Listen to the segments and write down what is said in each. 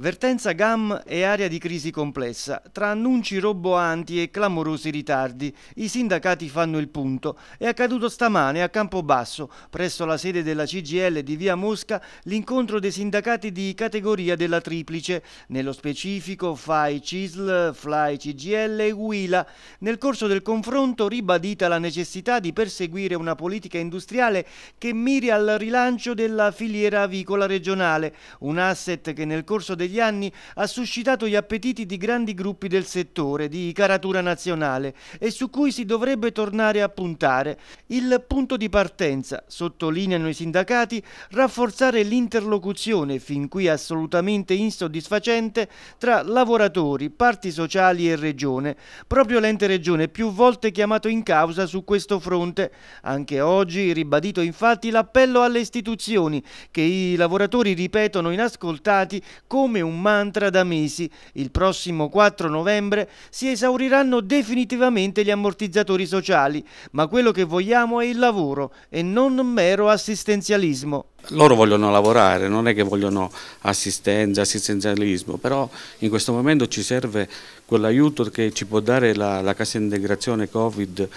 Vertenza GAM è area di crisi complessa. Tra annunci roboanti e clamorosi ritardi, i sindacati fanno il punto. È accaduto stamane a Campobasso, presso la sede della CGL di Via Mosca, l'incontro dei sindacati di categoria della triplice, nello specifico FAI CISL, FLAI CGL e UILA. Nel corso del confronto ribadita la necessità di perseguire una politica industriale che miri al rilancio della filiera avicola regionale, un asset che nel corso degli degli anni ha suscitato gli appetiti di grandi gruppi del settore, di caratura nazionale, e su cui si dovrebbe tornare a puntare. Il punto di partenza, sottolineano i sindacati, rafforzare l'interlocuzione, fin qui assolutamente insoddisfacente, tra lavoratori, parti sociali e regione. Proprio l'ente regione più volte chiamato in causa su questo fronte. Anche oggi ribadito infatti l'appello alle istituzioni che i lavoratori ripetono inascoltati come come un mantra da mesi. Il prossimo 4 novembre si esauriranno definitivamente gli ammortizzatori sociali, ma quello che vogliamo è il lavoro e non mero assistenzialismo. Loro vogliono lavorare, non è che vogliono assistenza, assistenzialismo, però in questo momento ci serve quell'aiuto che ci può dare la, la cassa integrazione Covid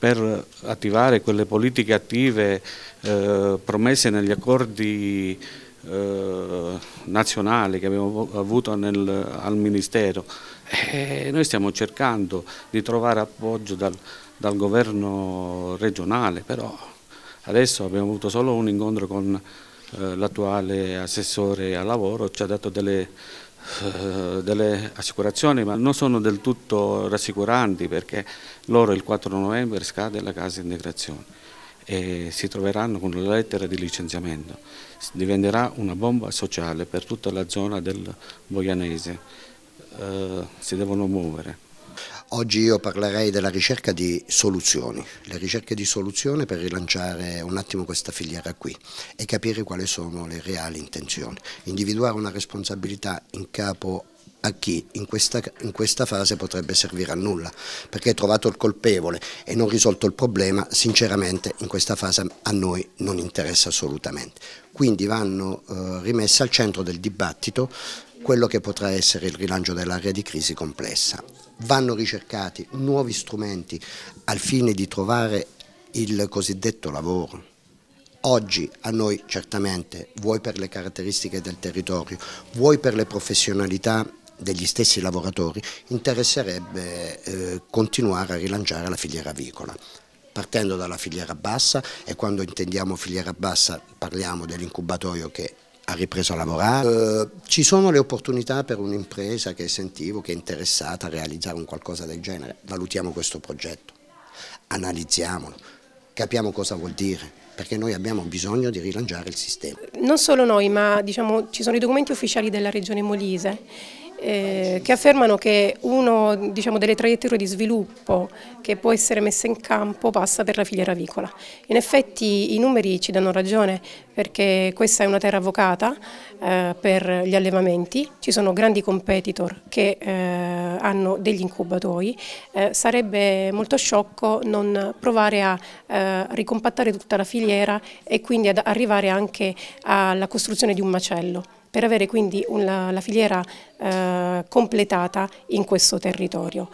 per attivare quelle politiche attive eh, promesse negli accordi eh, nazionale che abbiamo avuto nel, al Ministero e eh, noi stiamo cercando di trovare appoggio dal, dal governo regionale, però adesso abbiamo avuto solo un incontro con eh, l'attuale assessore al lavoro, ci ha dato delle, eh, delle assicurazioni, ma non sono del tutto rassicuranti perché loro il 4 novembre scade la casa integrazione e si troveranno con la lettera di licenziamento. Diventerà una bomba sociale per tutta la zona del Boianese, eh, si devono muovere. Oggi io parlerei della ricerca di soluzioni, le ricerche di soluzione per rilanciare un attimo questa filiera qui e capire quali sono le reali intenzioni, individuare una responsabilità in capo a chi in questa, in questa, fase potrebbe servire a nulla, perché trovato il colpevole e non risolto il problema, sinceramente in questa fase a noi non interessa assolutamente. Quindi vanno eh, rimesse al centro del dibattito quello che potrà essere il rilancio dell'area di crisi complessa. Vanno ricercati nuovi strumenti al fine di trovare il cosiddetto lavoro. Oggi a noi certamente, vuoi per le caratteristiche del territorio, vuoi per le professionalità degli stessi lavoratori interesserebbe eh, continuare a rilanciare la filiera avicola partendo dalla filiera bassa e quando intendiamo filiera bassa parliamo dell'incubatorio che ha ripreso a lavorare. Eh, ci sono le opportunità per un'impresa che sentivo che è interessata a realizzare un qualcosa del genere, valutiamo questo progetto, analizziamolo, capiamo cosa vuol dire perché noi abbiamo bisogno di rilanciare il sistema. Non solo noi, ma diciamo, ci sono i documenti ufficiali della Regione Molise eh, che affermano che una diciamo, delle traiettorie di sviluppo che può essere messa in campo passa per la filiera avicola. In effetti i numeri ci danno ragione perché questa è una terra avvocata eh, per gli allevamenti, ci sono grandi competitor che eh, hanno degli incubatori, eh, sarebbe molto sciocco non provare a eh, ricompattare tutta la filiera e quindi ad arrivare anche alla costruzione di un macello per avere quindi una, la filiera eh, completata in questo territorio.